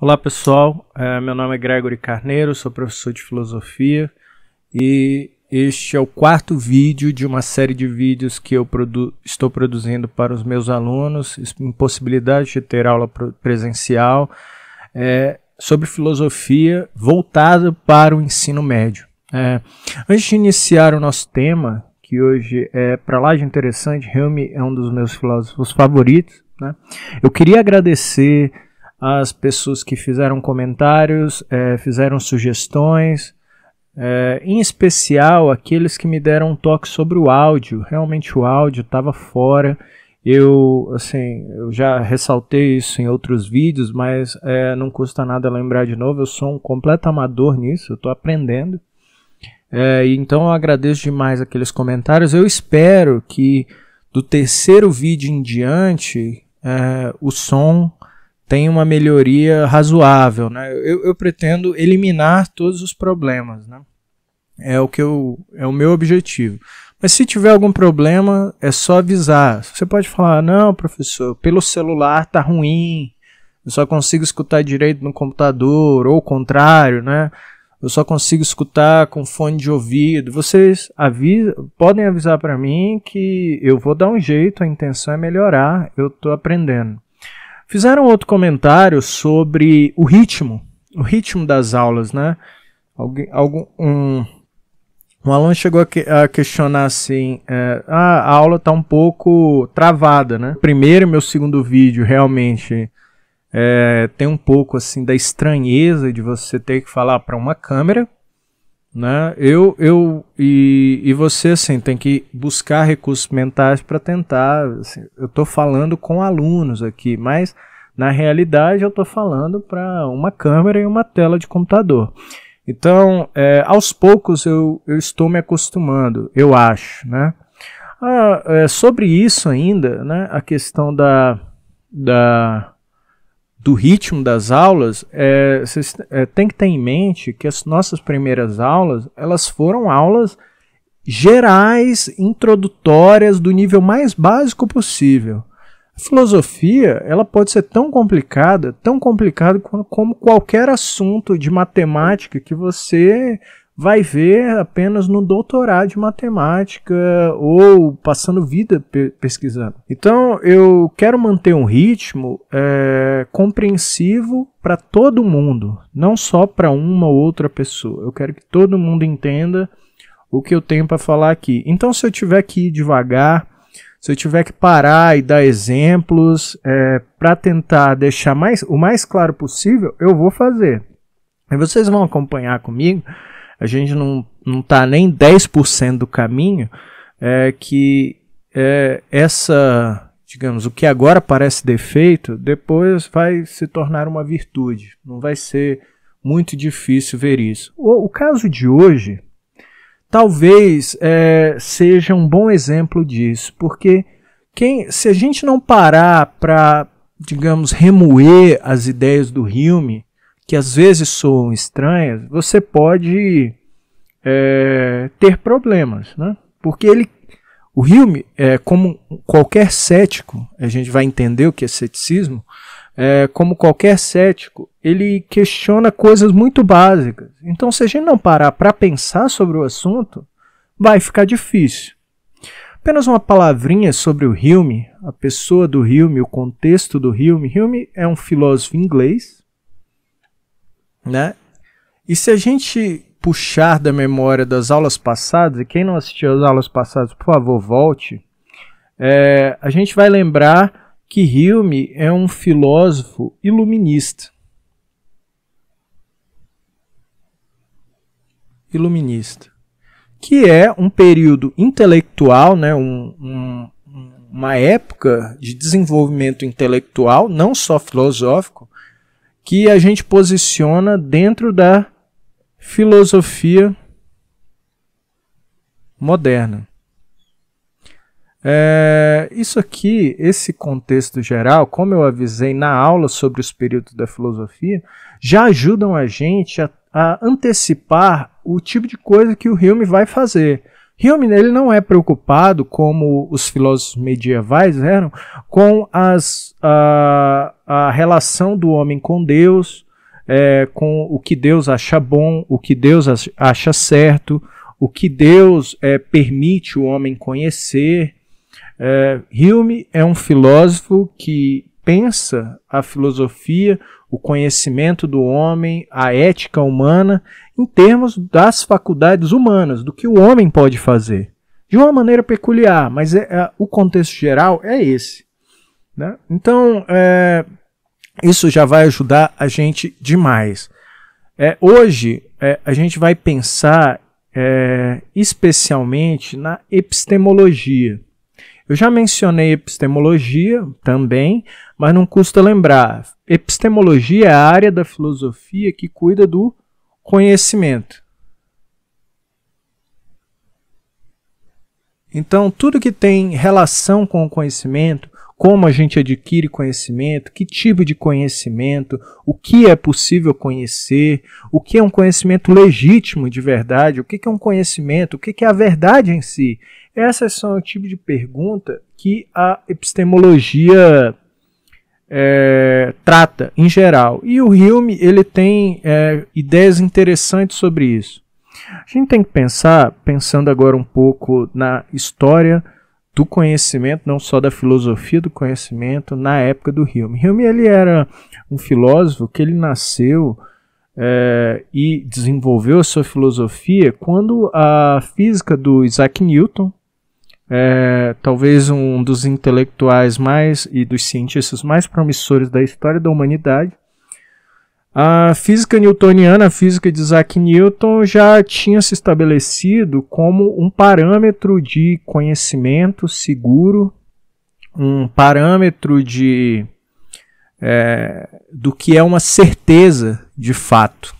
Olá pessoal, é, meu nome é Gregory Carneiro, sou professor de filosofia e este é o quarto vídeo de uma série de vídeos que eu produ estou produzindo para os meus alunos, impossibilidade de ter aula presencial, é, sobre filosofia voltada para o ensino médio. É, antes de iniciar o nosso tema, que hoje é para lá de interessante, Helme é um dos meus filósofos favoritos, né? eu queria agradecer as pessoas que fizeram comentários, é, fizeram sugestões, é, em especial aqueles que me deram um toque sobre o áudio. Realmente o áudio estava fora. Eu, assim, eu já ressaltei isso em outros vídeos, mas é, não custa nada lembrar de novo. Eu sou um completo amador nisso, eu estou aprendendo. É, então eu agradeço demais aqueles comentários. Eu espero que do terceiro vídeo em diante é, o som tem uma melhoria razoável. Né? Eu, eu, pretendo eliminar todos os problemas. Né? É o que eu, é o meu objetivo. Mas se tiver algum problema, é só avisar. Você pode falar, ah, não, professor, pelo celular tá ruim, eu só consigo escutar direito no computador, ou o contrário, né? Eu só consigo escutar com fone de ouvido. Vocês avisa, podem avisar para mim que eu vou dar um jeito, a intenção é melhorar, eu tô aprendendo. Fizeram outro comentário sobre o ritmo, o ritmo das aulas, né? Alguém, algum, um, um aluno chegou a, que, a questionar assim: é, ah, a aula está um pouco travada, né? Primeiro e meu segundo vídeo realmente é, tem um pouco assim da estranheza de você ter que falar para uma câmera, né? Eu, eu e, e você assim tem que buscar recursos mentais para tentar. Assim, eu estou falando com alunos aqui, mas na realidade eu estou falando para uma câmera e uma tela de computador. Então, é, aos poucos eu, eu estou me acostumando, eu acho, né? Ah, é, sobre isso ainda, né? A questão da, da do ritmo das aulas, é, vocês é, tem que ter em mente que as nossas primeiras aulas, elas foram aulas gerais, introdutórias, do nível mais básico possível. A filosofia, ela pode ser tão complicada, tão complicada como qualquer assunto de matemática que você vai ver apenas no doutorado de matemática ou passando vida pe pesquisando. Então eu quero manter um ritmo é, compreensivo para todo mundo, não só para uma ou outra pessoa. Eu quero que todo mundo entenda o que eu tenho para falar aqui. Então se eu tiver que ir devagar, se eu tiver que parar e dar exemplos é, para tentar deixar mais, o mais claro possível, eu vou fazer. E vocês vão acompanhar comigo a gente não, não tá nem 10% do caminho, é que é, essa, digamos, o que agora parece defeito, depois vai se tornar uma virtude. Não vai ser muito difícil ver isso. O, o caso de hoje talvez é, seja um bom exemplo disso, porque quem, se a gente não parar para, digamos, remoer as ideias do Hilme que às vezes soam estranhas, você pode é, ter problemas, né? Porque ele, o Hume, é, como qualquer cético, a gente vai entender o que é ceticismo, é, como qualquer cético, ele questiona coisas muito básicas. Então, se a gente não parar para pensar sobre o assunto, vai ficar difícil. Apenas uma palavrinha sobre o Hume, a pessoa do Hume, o contexto do Hume. Hume é um filósofo inglês, né? E se a gente puxar da memória das aulas passadas, e quem não assistiu às aulas passadas, por favor, volte, é, a gente vai lembrar que Hilme é um filósofo iluminista. Iluminista. Que é um período intelectual, né, um, um, uma época de desenvolvimento intelectual, não só filosófico, que a gente posiciona dentro da filosofia moderna. É, isso aqui, esse contexto geral, como eu avisei na aula sobre os períodos da filosofia, já ajudam a gente a, a antecipar o tipo de coisa que o Hume vai fazer. Hume ele não é preocupado, como os filósofos medievais eram, com as, a, a relação do homem com Deus, é, com o que Deus acha bom, o que Deus acha certo, o que Deus é, permite o homem conhecer. É, Hume é um filósofo que pensa a filosofia o conhecimento do homem, a ética humana, em termos das faculdades humanas, do que o homem pode fazer. De uma maneira peculiar, mas é, é, o contexto geral é esse. Né? Então, é, isso já vai ajudar a gente demais. É, hoje, é, a gente vai pensar é, especialmente na epistemologia. Eu já mencionei epistemologia também, mas não custa lembrar: epistemologia é a área da filosofia que cuida do conhecimento. Então, tudo que tem relação com o conhecimento, como a gente adquire conhecimento, que tipo de conhecimento, o que é possível conhecer, o que é um conhecimento legítimo de verdade, o que é um conhecimento, o que é a verdade em si. Essas são o tipo de pergunta que a epistemologia é, trata em geral. E o Hume ele tem é, ideias interessantes sobre isso. A gente tem que pensar, pensando agora um pouco na história do conhecimento, não só da filosofia do conhecimento, na época do Hume. Hume ele era um filósofo que ele nasceu é, e desenvolveu a sua filosofia quando a física do Isaac Newton é, talvez um dos intelectuais mais e dos cientistas mais promissores da história da humanidade. A física newtoniana, a física de Isaac Newton, já tinha se estabelecido como um parâmetro de conhecimento seguro, um parâmetro de é, do que é uma certeza de fato.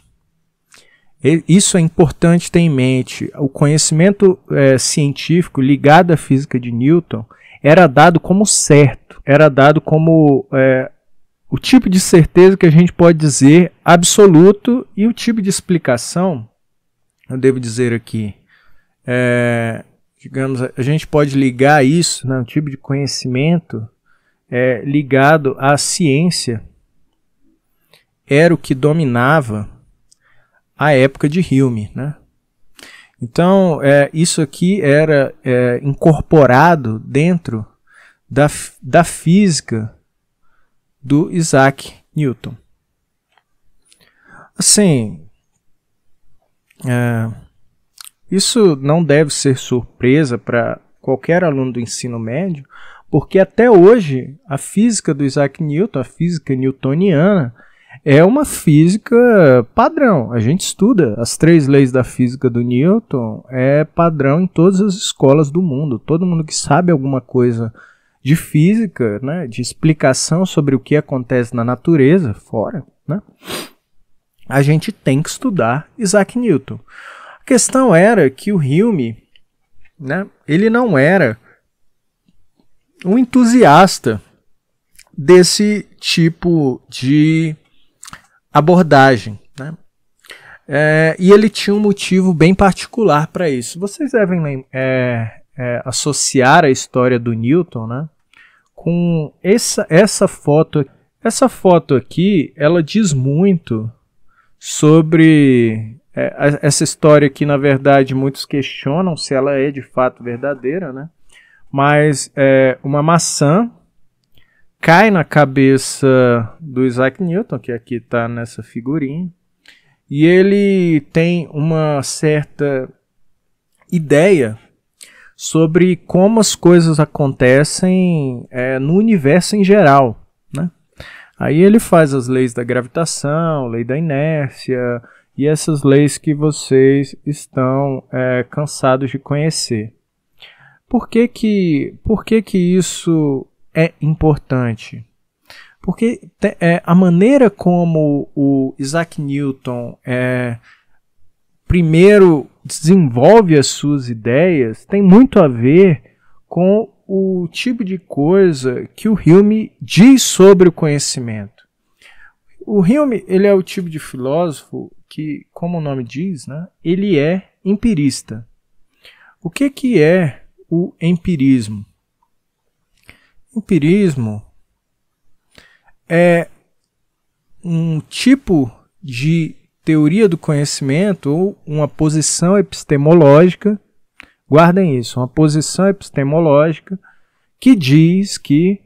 Isso é importante ter em mente. O conhecimento é, científico ligado à física de Newton era dado como certo, era dado como é, o tipo de certeza que a gente pode dizer absoluto e o tipo de explicação, eu devo dizer aqui, é, digamos, a gente pode ligar isso, né, um tipo de conhecimento é, ligado à ciência, era o que dominava a época de Hilme, né? Então, é, isso aqui era é, incorporado dentro da, da física do Isaac Newton. Assim, é, isso não deve ser surpresa para qualquer aluno do ensino médio, porque até hoje a física do Isaac Newton, a física newtoniana, é uma física padrão. A gente estuda as três leis da física do Newton, é padrão em todas as escolas do mundo. Todo mundo que sabe alguma coisa de física, né, de explicação sobre o que acontece na natureza, fora, né, a gente tem que estudar Isaac Newton. A questão era que o Hume, né, ele não era um entusiasta desse tipo de abordagem. Né? É, e ele tinha um motivo bem particular para isso. Vocês devem é, é, associar a história do Newton né, com essa, essa foto. Essa foto aqui, ela diz muito sobre é, essa história que, na verdade, muitos questionam se ela é de fato verdadeira, né? Mas é, uma maçã cai na cabeça do Isaac Newton, que aqui está nessa figurinha, e ele tem uma certa ideia sobre como as coisas acontecem é, no universo em geral. Né? Aí ele faz as leis da gravitação, lei da inércia e essas leis que vocês estão é, cansados de conhecer. Por que que, por que, que isso é importante? Porque te, é, a maneira como o Isaac Newton é, primeiro desenvolve as suas ideias tem muito a ver com o tipo de coisa que o Hume diz sobre o conhecimento. O Hume ele é o tipo de filósofo que, como o nome diz, né, ele é empirista. O que, que é o empirismo? O é um tipo de teoria do conhecimento ou uma posição epistemológica, guardem isso, uma posição epistemológica que diz que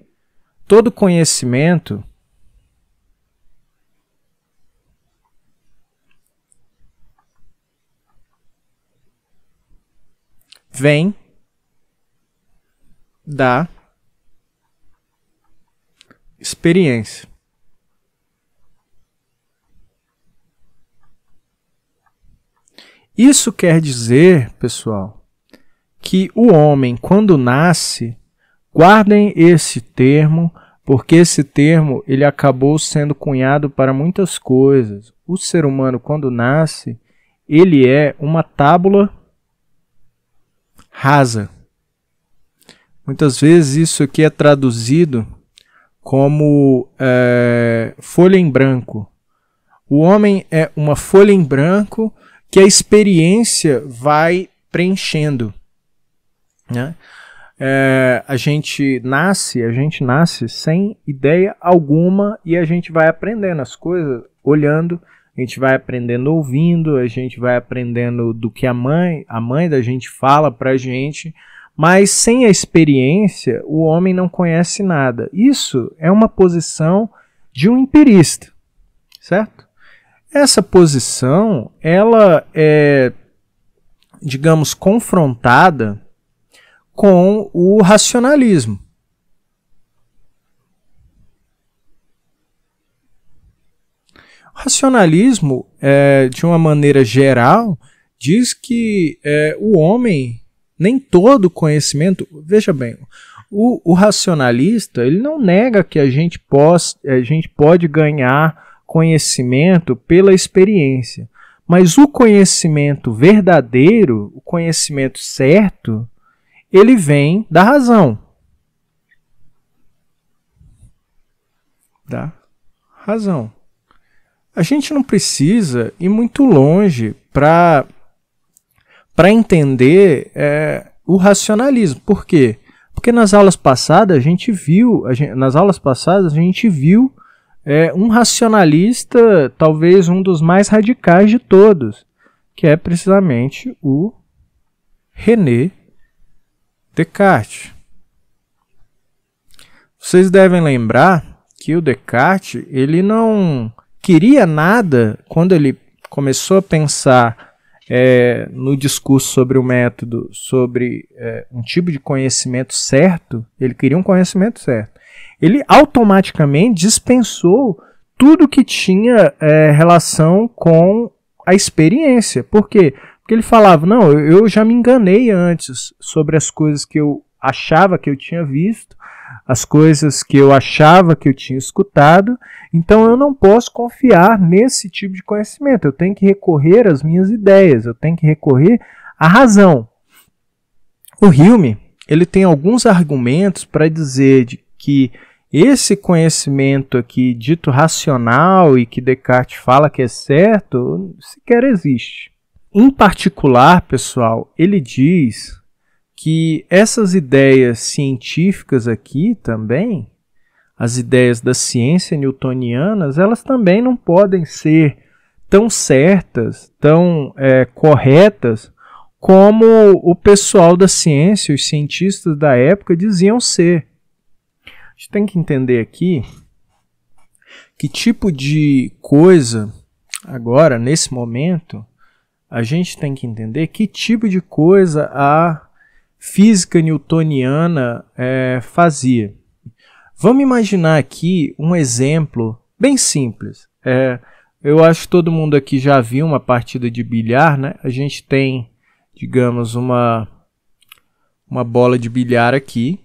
todo conhecimento vem da experiência. Isso quer dizer, pessoal, que o homem, quando nasce, guardem esse termo, porque esse termo ele acabou sendo cunhado para muitas coisas. O ser humano, quando nasce, ele é uma tábula rasa. Muitas vezes isso aqui é traduzido como é, folha em branco. O homem é uma folha em branco que a experiência vai preenchendo. Né? É, a gente nasce, a gente nasce sem ideia alguma e a gente vai aprendendo as coisas olhando, a gente vai aprendendo ouvindo, a gente vai aprendendo do que a mãe, a mãe da gente fala pra gente, mas sem a experiência, o homem não conhece nada. Isso é uma posição de um empirista, certo? Essa posição, ela é, digamos, confrontada com o racionalismo. O racionalismo, é, de uma maneira geral, diz que é, o homem nem todo conhecimento, veja bem, o, o, racionalista ele não nega que a gente, pos, a gente pode ganhar conhecimento pela experiência, mas o conhecimento verdadeiro, o conhecimento certo, ele vem da razão. Da razão. A gente não precisa ir muito longe para para entender é, o racionalismo. Por quê? Porque nas aulas passadas a gente viu, a gente, nas aulas passadas a gente viu é, um racionalista, talvez um dos mais radicais de todos, que é precisamente o René Descartes. Vocês devem lembrar que o Descartes ele não queria nada quando ele começou a pensar é, no discurso sobre o método, sobre é, um tipo de conhecimento certo, ele queria um conhecimento certo. Ele automaticamente dispensou tudo que tinha é, relação com a experiência. Por quê? Porque ele falava: não, eu já me enganei antes sobre as coisas que eu achava que eu tinha visto as coisas que eu achava que eu tinha escutado, então eu não posso confiar nesse tipo de conhecimento. Eu tenho que recorrer às minhas ideias, eu tenho que recorrer à razão. O Hume, ele tem alguns argumentos para dizer de que esse conhecimento aqui dito racional e que Descartes fala que é certo, sequer existe. Em particular, pessoal, ele diz que essas ideias científicas aqui também, as ideias da ciência newtonianas, elas também não podem ser tão certas, tão é, corretas, como o pessoal da ciência, os cientistas da época diziam ser. A gente tem que entender aqui que tipo de coisa, agora, nesse momento, a gente tem que entender que tipo de coisa a física newtoniana é, fazia. Vamos imaginar aqui um exemplo bem simples. É, eu acho que todo mundo aqui já viu uma partida de bilhar, né? A gente tem, digamos, uma, uma bola de bilhar aqui.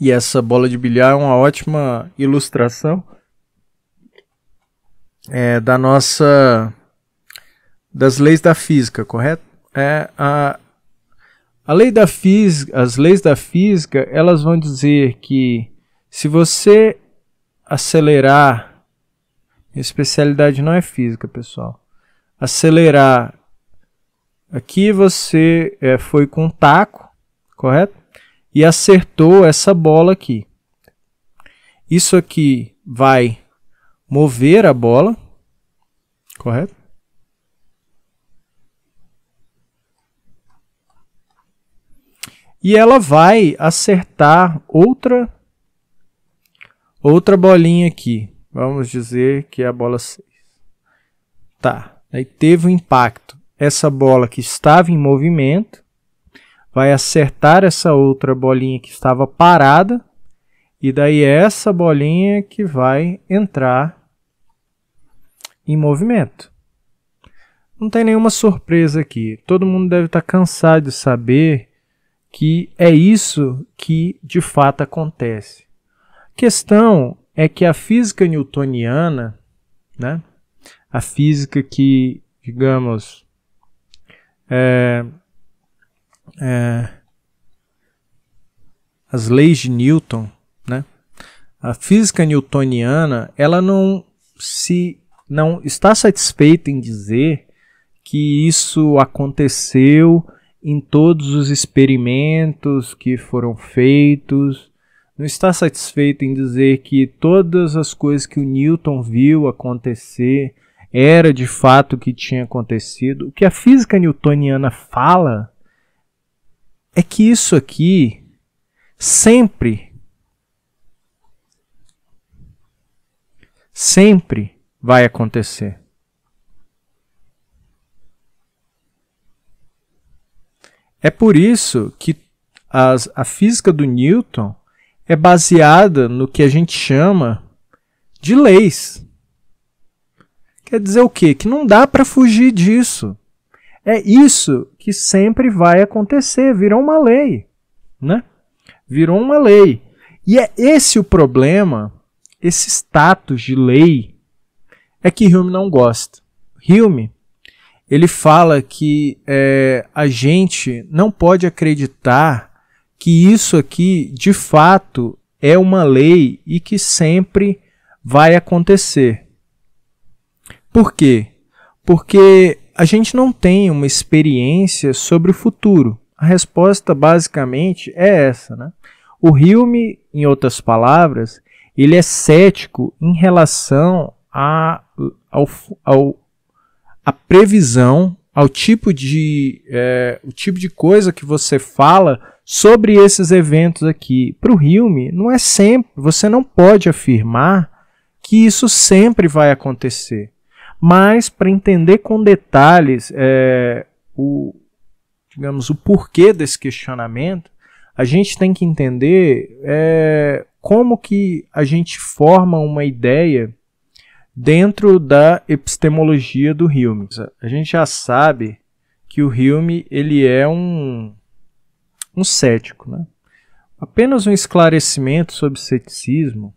E essa bola de bilhar é uma ótima ilustração é, da nossa das leis da física, correto? É, a, a lei da física, as leis da física, elas vão dizer que se você acelerar, minha especialidade não é física, pessoal. Acelerar, aqui você é, foi com um taco, correto? E acertou essa bola aqui. Isso aqui vai mover a bola, correto? E ela vai acertar outra outra bolinha aqui. Vamos dizer que é a bola 6. Tá, aí teve um impacto. Essa bola que estava em movimento vai acertar essa outra bolinha que estava parada. E daí é essa bolinha que vai entrar em movimento. Não tem nenhuma surpresa aqui. Todo mundo deve estar cansado de saber que é isso que de fato acontece. A questão é que a física newtoniana, né, a física que, digamos, é, é, as leis de Newton, né, a física newtoniana, ela não se não está satisfeita em dizer que isso aconteceu em todos os experimentos que foram feitos, não está satisfeito em dizer que todas as coisas que o Newton viu acontecer era de fato o que tinha acontecido. O que a física newtoniana fala é que isso aqui sempre sempre vai acontecer. É por isso que as, a física do Newton é baseada no que a gente chama de leis. Quer dizer o quê? Que não dá para fugir disso. É isso que sempre vai acontecer, virou uma lei, né? Virou uma lei. E é esse o problema, esse status de lei, é que Hume não gosta. Hume ele fala que é, a gente não pode acreditar que isso aqui de fato é uma lei e que sempre vai acontecer. Por quê? Porque a gente não tem uma experiência sobre o futuro. A resposta basicamente é essa, né? O Hume, em outras palavras, ele é cético em relação a, ao, ao a previsão, ao tipo de, é, o tipo de coisa que você fala sobre esses eventos aqui. Para o Hilme, não é sempre, você não pode afirmar que isso sempre vai acontecer. Mas para entender com detalhes é, o, digamos, o porquê desse questionamento, a gente tem que entender é, como que a gente forma uma ideia dentro da epistemologia do Hume. A gente já sabe que o Hume ele é um, um cético. Né? Apenas um esclarecimento sobre ceticismo.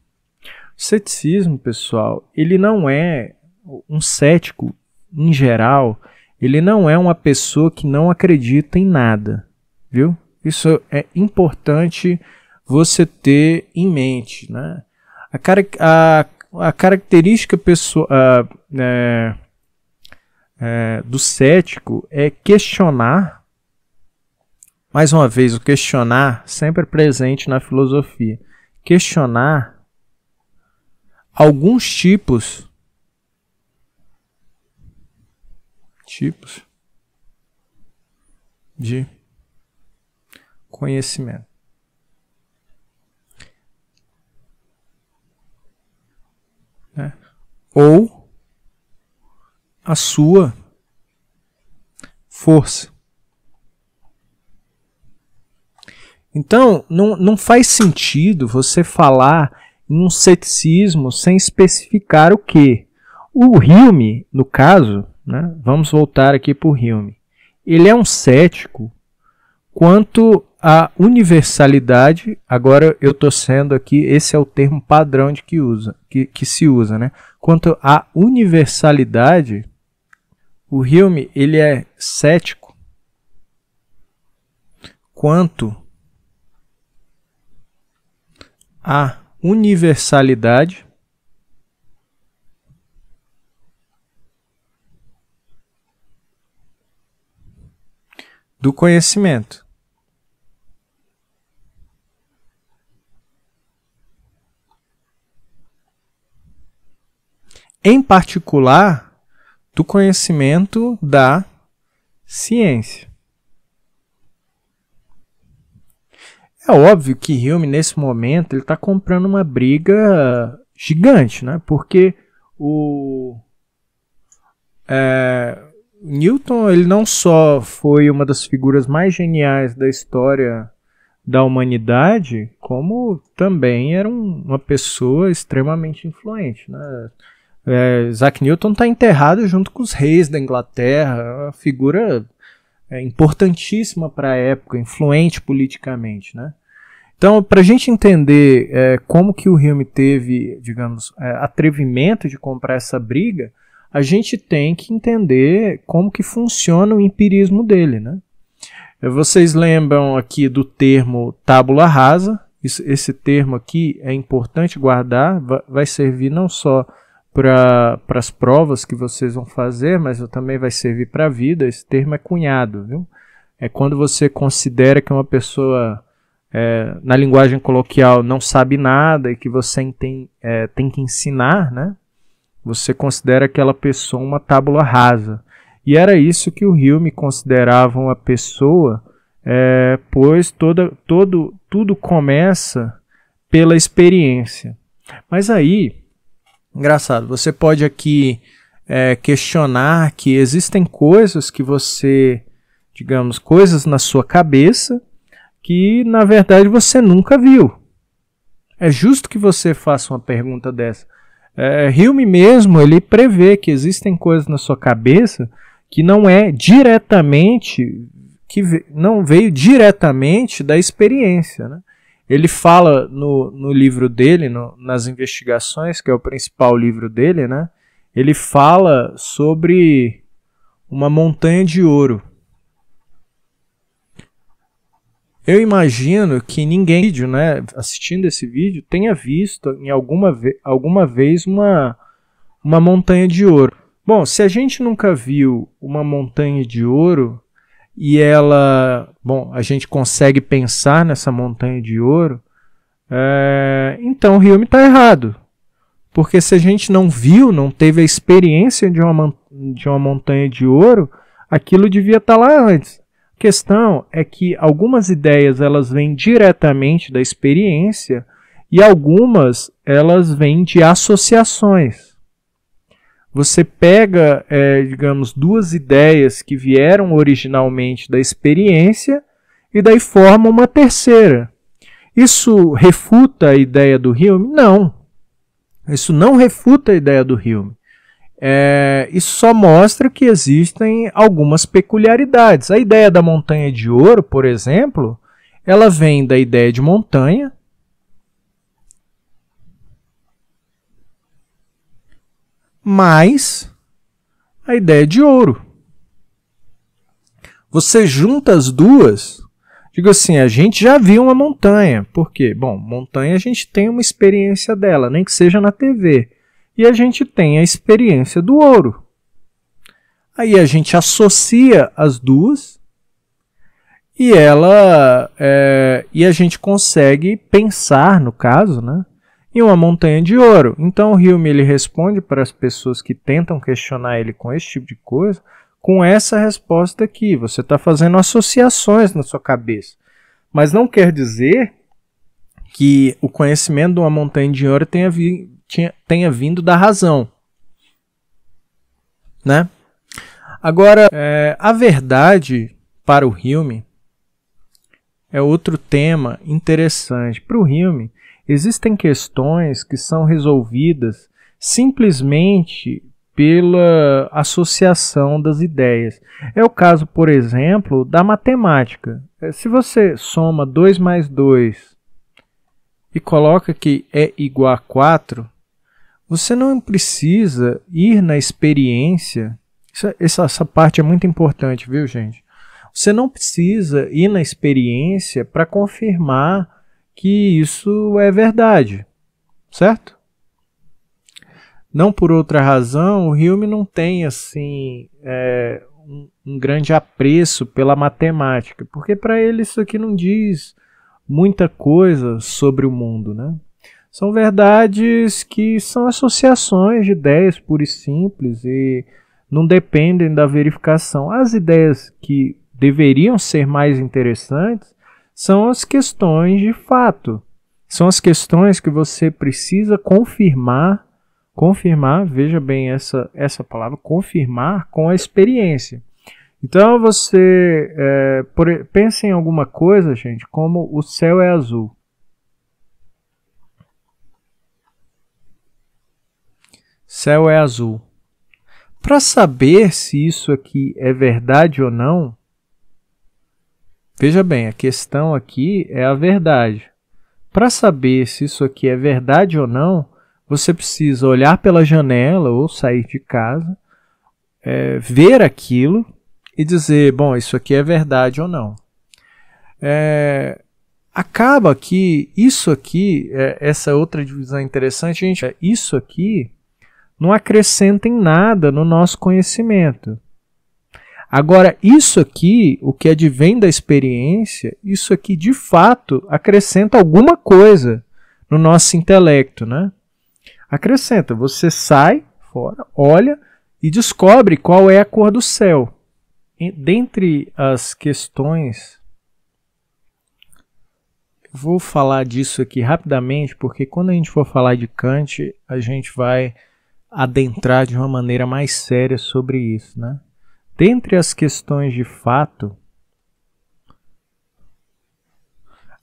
O ceticismo, pessoal, ele não é um cético em geral, ele não é uma pessoa que não acredita em nada, viu? Isso é importante você ter em mente, né? A, cara, a a característica pessoa, é, é, do cético é questionar. Mais uma vez, o questionar sempre é presente na filosofia. Questionar alguns tipos. Tipos de conhecimento. ou a sua força. Então, não, não faz sentido você falar em um ceticismo sem especificar o que. O Hilme, no caso, né, vamos voltar aqui para o Hilme, ele é um cético quanto à universalidade, agora eu estou sendo aqui, esse é o termo padrão de que, usa, que, que se usa, né? Quanto à universalidade, o Hume ele é cético quanto à universalidade do conhecimento. em particular do conhecimento da ciência. É óbvio que Hume, nesse momento, ele está comprando uma briga gigante, né? Porque o é, Newton, ele não só foi uma das figuras mais geniais da história da humanidade, como também era um, uma pessoa extremamente influente, né? É, Isaac Newton está enterrado junto com os reis da Inglaterra, é uma figura é, importantíssima para a época, influente politicamente, né? Então, para a gente entender é, como que o Hume teve, digamos, é, atrevimento de comprar essa briga, a gente tem que entender como que funciona o empirismo dele, né? É, vocês lembram aqui do termo tábula rasa? esse termo aqui é importante guardar, vai servir não só para as provas que vocês vão fazer, mas também vai servir para a vida. Esse termo é cunhado, viu? É quando você considera que uma pessoa, é, na linguagem coloquial, não sabe nada e que você tem, é, tem que ensinar, né? Você considera aquela pessoa uma tábula rasa. E era isso que o Hume considerava uma pessoa, é, pois toda, todo, tudo começa pela experiência. Mas aí engraçado. Você pode aqui é, questionar que existem coisas que você, digamos, coisas na sua cabeça que na verdade você nunca viu. É justo que você faça uma pergunta dessa. É, mesmo ele prevê que existem coisas na sua cabeça que não é diretamente que não veio diretamente da experiência, né? Ele fala no, no livro dele, no, nas investigações, que é o principal livro dele, né? Ele fala sobre uma montanha de ouro. Eu imagino que ninguém, né, assistindo esse vídeo, tenha visto em alguma, ve alguma vez uma, uma montanha de ouro. Bom, se a gente nunca viu uma montanha de ouro, e ela, bom, a gente consegue pensar nessa montanha de ouro, é, então o Hume está errado. Porque se a gente não viu, não teve a experiência de uma, de uma montanha de ouro, aquilo devia estar tá lá antes. A questão é que algumas ideias elas vêm diretamente da experiência e algumas elas vêm de associações você pega, é, digamos, duas ideias que vieram originalmente da experiência e daí forma uma terceira. Isso refuta a ideia do Hume? Não. Isso não refuta a ideia do Hume. É, isso só mostra que existem algumas peculiaridades. A ideia da montanha de ouro, por exemplo, ela vem da ideia de montanha, mais a ideia de ouro. Você junta as duas, digo assim, a gente já viu uma montanha. Por quê? Bom, montanha a gente tem uma experiência dela, nem que seja na TV. E a gente tem a experiência do ouro. Aí a gente associa as duas e ela é, e a gente consegue pensar, no caso, né? e uma montanha de ouro. Então Hume ele responde para as pessoas que tentam questionar ele com esse tipo de coisa, com essa resposta aqui. Você está fazendo associações na sua cabeça. Mas não quer dizer que o conhecimento de uma montanha de ouro tenha, vi, tinha, tenha vindo da razão. Né? Agora, é, a verdade para o Hume é outro tema interessante. Para o Hume, existem questões que são resolvidas simplesmente pela associação das ideias. É o caso, por exemplo, da matemática. É, se você soma 2 mais 2 e coloca que é igual a 4, você não precisa ir na experiência. É, essa, essa parte é muito importante, viu, gente? Você não precisa ir na experiência para confirmar que isso é verdade, certo? Não por outra razão, o Hume não tem assim é, um, um grande apreço pela matemática, porque para ele isso aqui não diz muita coisa sobre o mundo, né? São verdades que são associações de ideias puras e simples e não dependem da verificação. As ideias que deveriam ser mais interessantes são as questões de fato. São as questões que você precisa confirmar, confirmar, veja bem essa, essa palavra, confirmar com a experiência. Então você é, por, pensa em alguma coisa, gente, como o céu é azul. Céu é azul. Para saber se isso aqui é verdade ou não, Veja bem, a questão aqui é a verdade. Para saber se isso aqui é verdade ou não, você precisa olhar pela janela ou sair de casa, é, ver aquilo e dizer: bom, isso aqui é verdade ou não. É, acaba que isso aqui, é, essa outra divisão interessante, gente, é, isso aqui não acrescenta em nada no nosso conhecimento. Agora, isso aqui, o que advém da experiência, isso aqui de fato acrescenta alguma coisa no nosso intelecto, né? Acrescenta, você sai fora, olha e descobre qual é a cor do céu. Dentre as questões, vou falar disso aqui rapidamente, porque quando a gente for falar de Kant, a gente vai adentrar de uma maneira mais séria sobre isso, né? Dentre as questões de fato,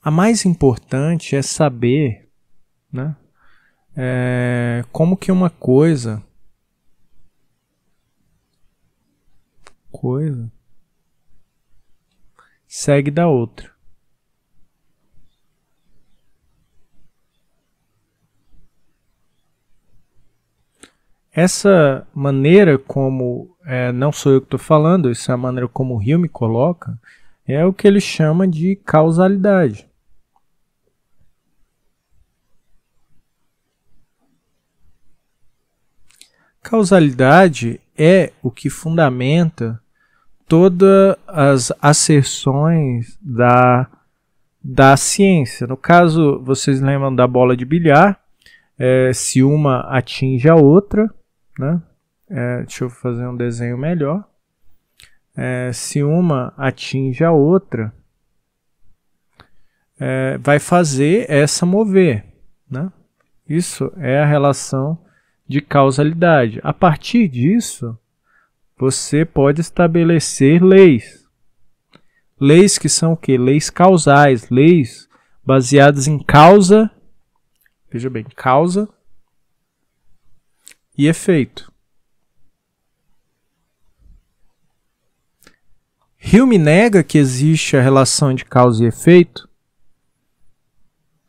a mais importante é saber né, é, como que uma coisa. Coisa segue da outra. Essa maneira como, é, não sou eu que estou falando, isso é a maneira como o Rio me coloca, é o que ele chama de causalidade. Causalidade é o que fundamenta todas as asserções da, da ciência. No caso, vocês lembram da bola de bilhar, é, se uma atinge a outra, né? É, deixa eu fazer um desenho melhor. É, se uma atinge a outra, é, vai fazer essa mover. Né? Isso é a relação de causalidade. A partir disso, você pode estabelecer leis. Leis que são o quê? Leis causais, leis baseadas em causa, veja bem, causa e efeito. Hume nega que existe a relação de causa e efeito?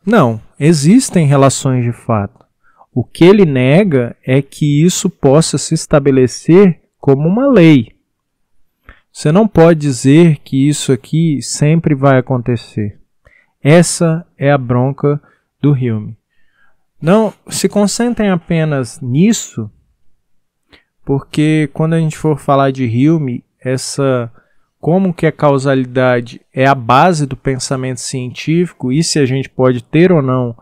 Não, existem relações de fato. O que ele nega é que isso possa se estabelecer como uma lei. Você não pode dizer que isso aqui sempre vai acontecer. Essa é a bronca do Hume. Não se concentrem apenas nisso, porque quando a gente for falar de Hume, essa como que a causalidade é a base do pensamento científico e se a gente pode ter ou não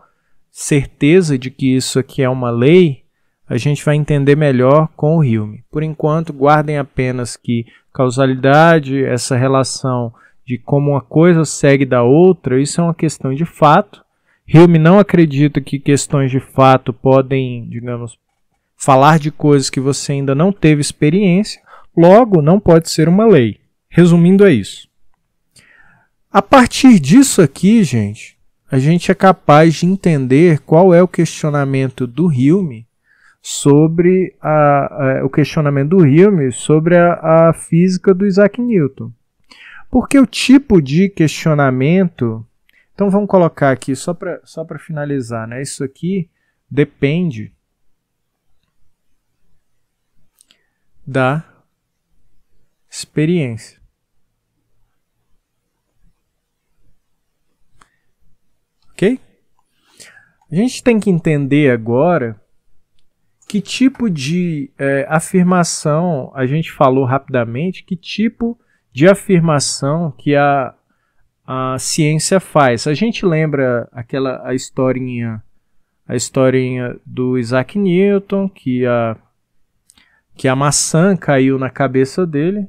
certeza de que isso aqui é uma lei, a gente vai entender melhor com o Hume. Por enquanto, guardem apenas que causalidade, essa relação de como uma coisa segue da outra, isso é uma questão de fato Hume não acredita que questões de fato podem, digamos, falar de coisas que você ainda não teve experiência, logo não pode ser uma lei. Resumindo, é isso. A partir disso aqui, gente, a gente é capaz de entender qual é o questionamento do Hume sobre a, a, o questionamento do Hume sobre a, a física do Isaac Newton. Porque o tipo de questionamento então vamos colocar aqui, só para só para finalizar, né? isso aqui depende da experiência. Ok? A gente tem que entender agora que tipo de é, afirmação a gente falou rapidamente, que tipo de afirmação que a a ciência faz. A gente lembra aquela a historinha, a historinha do Isaac Newton, que a, que a maçã caiu na cabeça dele.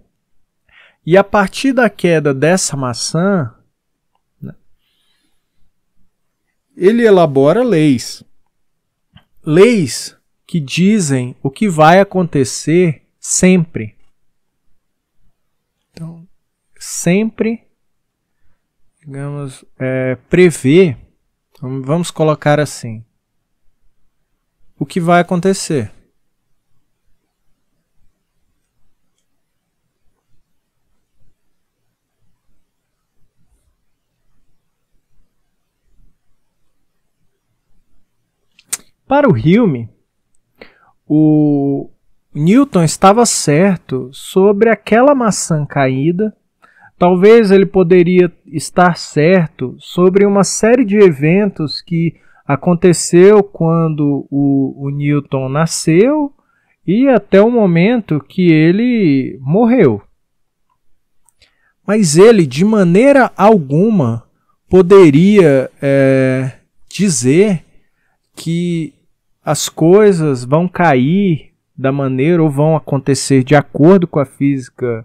E a partir da queda dessa maçã, né, ele elabora leis. Leis que dizem o que vai acontecer sempre. Então, sempre digamos, é, prever, vamos colocar assim, o que vai acontecer. Para o Hume, o Newton estava certo sobre aquela maçã caída Talvez ele poderia estar certo sobre uma série de eventos que aconteceu quando o, o Newton nasceu e até o momento que ele morreu. Mas ele, de maneira alguma, poderia é, dizer que as coisas vão cair da maneira ou vão acontecer de acordo com a física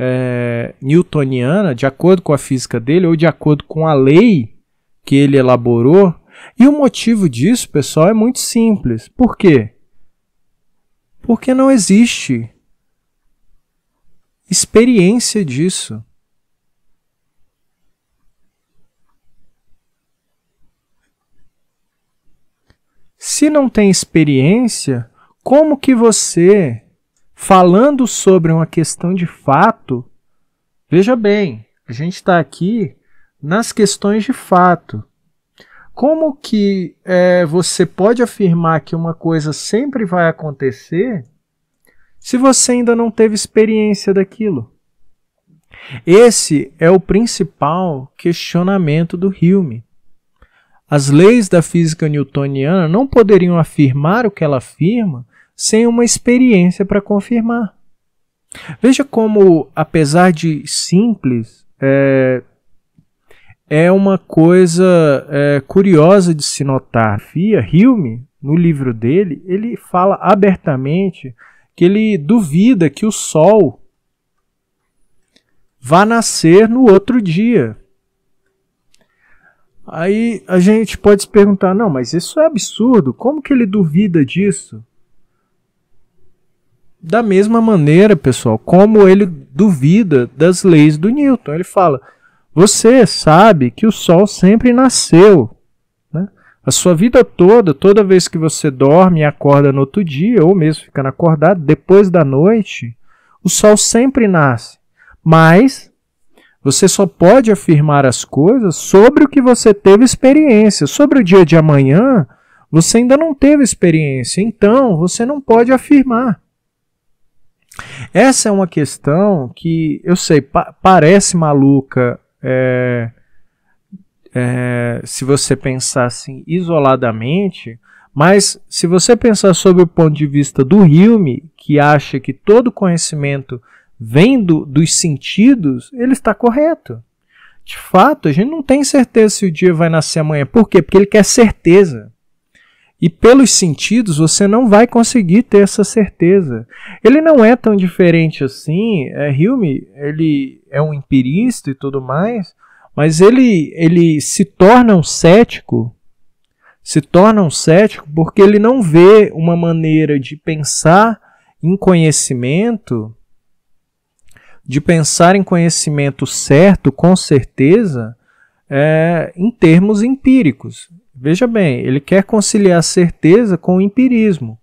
é, newtoniana, de acordo com a física dele ou de acordo com a lei que ele elaborou. E o motivo disso, pessoal, é muito simples. Por quê? Porque não existe experiência disso. Se não tem experiência, como que você falando sobre uma questão de fato, veja bem, a gente está aqui nas questões de fato. Como que é, você pode afirmar que uma coisa sempre vai acontecer se você ainda não teve experiência daquilo? Esse é o principal questionamento do Hume. As leis da física newtoniana não poderiam afirmar o que ela afirma sem uma experiência para confirmar. Veja como, apesar de simples, é, é uma coisa é, curiosa de se notar. Fia Hilme, no livro dele, ele fala abertamente que ele duvida que o Sol vá nascer no outro dia. Aí a gente pode se perguntar: não, mas isso é absurdo, como que ele duvida disso? Da mesma maneira, pessoal, como ele duvida das leis do Newton. Ele fala: você sabe que o Sol sempre nasceu. Né? A sua vida toda, toda vez que você dorme e acorda no outro dia, ou mesmo ficando acordado, depois da noite, o Sol sempre nasce. Mas você só pode afirmar as coisas sobre o que você teve experiência. Sobre o dia de amanhã, você ainda não teve experiência. Então, você não pode afirmar. Essa é uma questão que, eu sei, pa parece maluca é, é, se você pensar assim isoladamente, mas se você pensar sobre o ponto de vista do Hilme, que acha que todo conhecimento vem do, dos sentidos, ele está correto. De fato, a gente não tem certeza se o dia vai nascer amanhã. Por quê? Porque ele quer certeza. E pelos sentidos você não vai conseguir ter essa certeza. Ele não é tão diferente assim. É, Hume, ele é um empirista e tudo mais, mas ele, ele se torna um cético, se torna um cético porque ele não vê uma maneira de pensar em conhecimento, de pensar em conhecimento certo, com certeza, é, em termos empíricos. Veja bem, ele quer conciliar a certeza com o empirismo,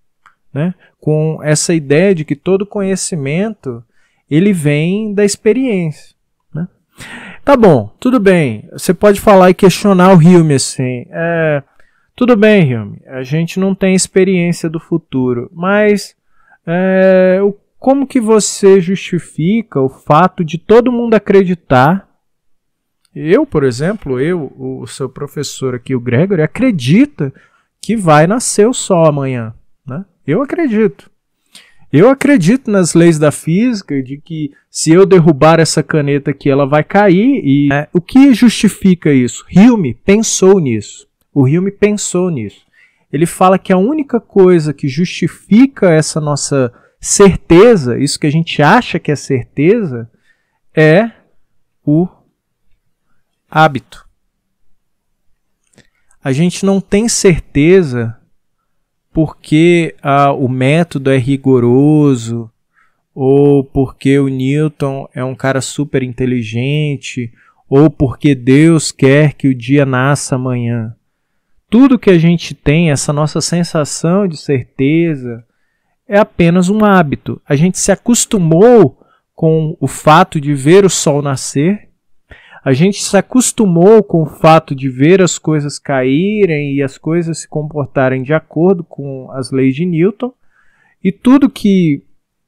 né? com essa ideia de que todo conhecimento ele vem da experiência. Né? Tá bom, tudo bem. Você pode falar e questionar o Hume assim. É, tudo bem, Hume, a gente não tem experiência do futuro, mas é, como que você justifica o fato de todo mundo acreditar eu, por exemplo, eu, o seu professor aqui, o Gregory, acredita que vai nascer o sol amanhã. Né? Eu acredito. Eu acredito nas leis da física, de que se eu derrubar essa caneta aqui, ela vai cair. E né? o que justifica isso? Hume pensou nisso. O Hume pensou nisso. Ele fala que a única coisa que justifica essa nossa certeza, isso que a gente acha que é certeza, é o hábito. A gente não tem certeza porque ah, o método é rigoroso ou porque o Newton é um cara super inteligente ou porque Deus quer que o dia nasça amanhã. Tudo que a gente tem, essa nossa sensação de certeza, é apenas um hábito. A gente se acostumou com o fato de ver o sol nascer a gente se acostumou com o fato de ver as coisas caírem e as coisas se comportarem de acordo com as leis de Newton, e tudo que.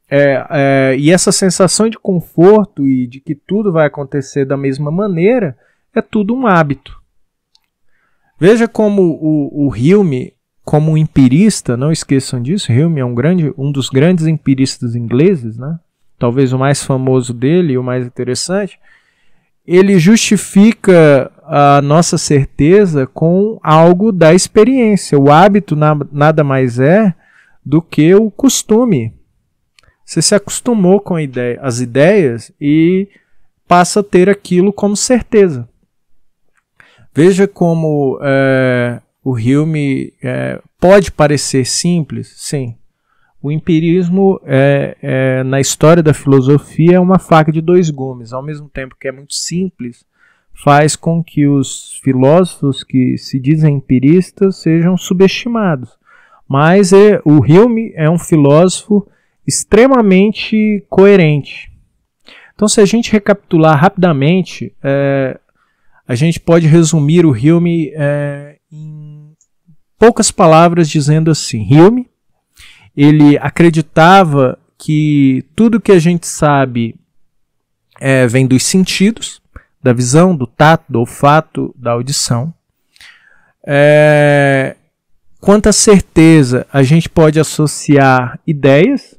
É, é, e essa sensação de conforto e de que tudo vai acontecer da mesma maneira é tudo um hábito. Veja como o, o Hume, como um empirista, não esqueçam disso, Hume é um, grande, um dos grandes empiristas ingleses, né? talvez o mais famoso dele e o mais interessante, ele justifica a nossa certeza com algo da experiência. O hábito na, nada mais é do que o costume. Você se acostumou com ideia, as ideias e passa a ter aquilo como certeza. Veja como é, o Hume é, pode parecer simples, sim, o empirismo é, é, na história da filosofia é uma faca de dois gumes. Ao mesmo tempo que é muito simples, faz com que os filósofos que se dizem empiristas sejam subestimados. Mas é, o Hume é um filósofo extremamente coerente. Então, se a gente recapitular rapidamente, é, a gente pode resumir o Hume é, em poucas palavras dizendo assim: Hume ele acreditava que tudo que a gente sabe é, vem dos sentidos, da visão, do tato, do olfato, da audição. É, quanta certeza a gente pode associar ideias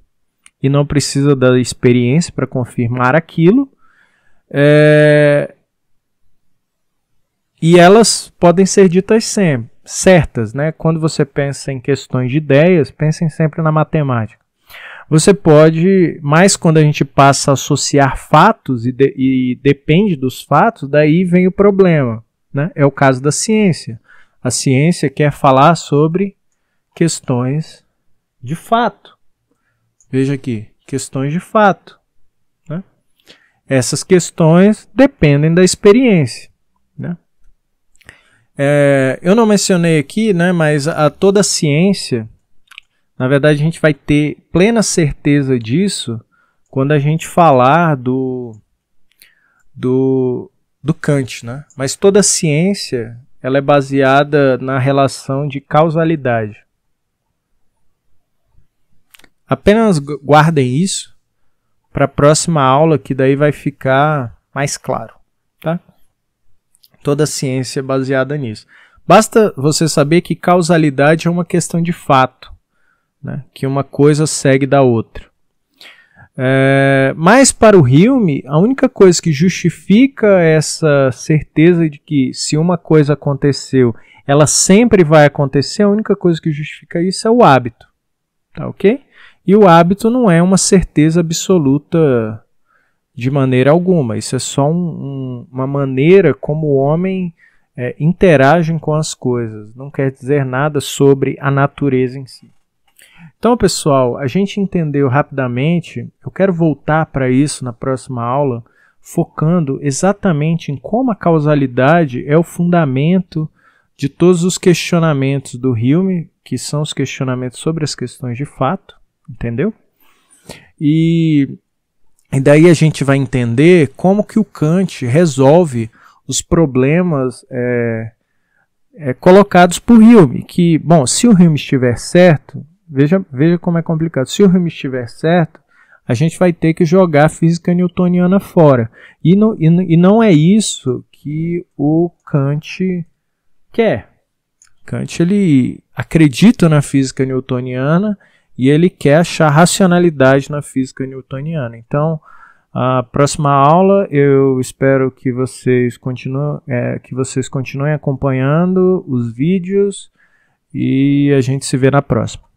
e não precisa da experiência para confirmar aquilo. É, e elas podem ser ditas sempre certas, né? Quando você pensa em questões de ideias, pensem sempre na matemática. Você pode, mas quando a gente passa a associar fatos e, de, e depende dos fatos, daí vem o problema. Né? É o caso da ciência. A ciência quer falar sobre questões de fato. Veja aqui, questões de fato. Né? Essas questões dependem da experiência. É, eu não mencionei aqui, né, mas a toda a ciência, na verdade, a gente vai ter plena certeza disso quando a gente falar do, do, do Kant. Né? Mas toda a ciência ela é baseada na relação de causalidade. Apenas guardem isso para a próxima aula, que daí vai ficar mais claro, tá? Toda a ciência é baseada nisso. Basta você saber que causalidade é uma questão de fato, né? que uma coisa segue da outra. É, mas para o Hume, a única coisa que justifica essa certeza de que se uma coisa aconteceu, ela sempre vai acontecer, a única coisa que justifica isso é o hábito. Tá ok? E o hábito não é uma certeza absoluta de maneira alguma. Isso é só um, um, uma maneira como o homem é, interage com as coisas. Não quer dizer nada sobre a natureza em si. Então, pessoal, a gente entendeu rapidamente. Eu quero voltar para isso na próxima aula, focando exatamente em como a causalidade é o fundamento de todos os questionamentos do Hume, que são os questionamentos sobre as questões de fato, entendeu? E e daí a gente vai entender como que o Kant resolve os problemas é, é, colocados por Hume. Que, bom, se o Hume estiver certo, veja, veja como é complicado. Se o Hume estiver certo, a gente vai ter que jogar a física newtoniana fora. E não, e, e não é isso que o Kant quer. Kant ele acredita na física newtoniana e ele quer achar racionalidade na física newtoniana. Então, a próxima aula eu espero que vocês continuem, é, que vocês continuem acompanhando os vídeos e a gente se vê na próxima.